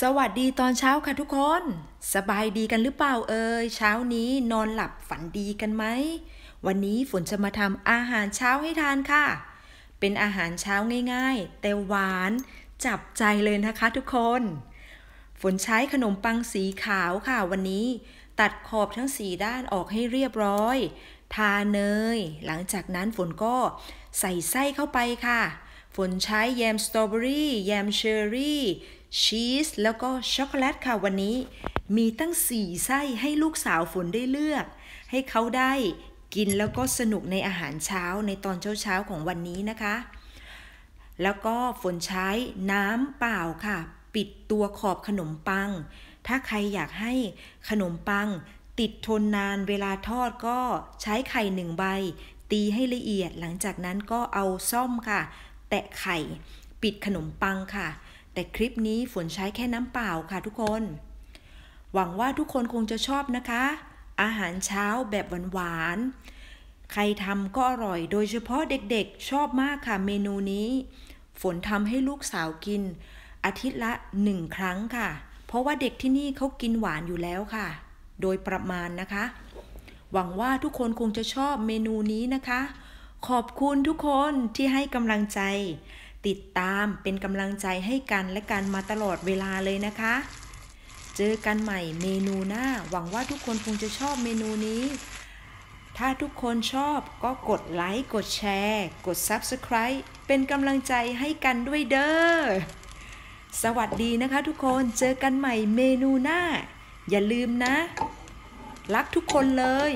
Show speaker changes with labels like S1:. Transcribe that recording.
S1: สวัสดีตอนเช้าค่ะทุกคน สบายดีกันหรือเปล่าเอ่ยเช้านี้นอนหลับฝันดีกันไหมวันนี้ฝนจะมาทำอาหารเช้าให้ทานค่ะ เป็นอาหารเช้าง่ายๆแต่หวาน จับใจเลยนะคะทุกคน ฝนใช้ขนมปังสีขาวค่ะวันนี้ ตัดขอบทั้งสีด้านออกให้เรียบร้อย ทาเนยหลังจากนั้นฝนก็ใส่ไส้เข้าไปค่ะฝนใช้แยมสตรอเบอรี่ แยมเชอรี่ ชีส แล้วก็ช็อกโกแลตค่ะ วันนี้ มีตั้งสี่ไส้ให้ลูกสาวฝนได้เลือก ให้เขาได้กินแล้วก็สนุกในอาหารเช้าในตอนเช้าเช้าของวันนี้นะคะ แล้วก็ฝนใช้น้ำเปล่าค่ะ ปิดตัวขอบขนมปัง ถ้าใครอยากให้ขนมปัง ติดทนนานเวลาทอดก็ใช้ไข่หนึ่งใบ ตีให้ละเอียดหลังจากนั้นก็เอาซ่อมค่ะแตะไข่ ปิดขนมปังค่ะ แต่คลิปนี้ฝนใช้แค่น้ำเปล่าค่ะทุกคน หวังว่าทุกคนคงจะชอบนะคะ อาหารเช้าแบบหวานๆใครทำก็อร่อย โดยเฉพาะเด็ก ๆชอบมากค่ะ เมนูนี้ ฝนทำให้ลูกสาวกินอาทิตย์ละหนึ่งครั้งค่ะ เพราะว่าเด็กที่นี่เขากินหวานอยู่แล้วค่ะ โดยประมาณนะคะ หวังว่าทุกคนคงจะชอบเมนูนี้นะคะขอบคุณทุกคนที่ให้กำลังใจ ติดตามเป็นกำลังใจให้กันและกันมาตลอดเวลาเลยนะคะ เจอกันใหม่เมนูหน้า หวังว่าทุกคนคงจะชอบเมนูนี้ ถ้าทุกคนชอบก็กดไลค์กดแชร์กด Subscribe เป็นกำลังใจให้กันด้วยเด้อสวัสดีนะคะ ทุกคนเจอกันใหม่เมนูหน้า อย่าลืมนะรักทุกคนเลย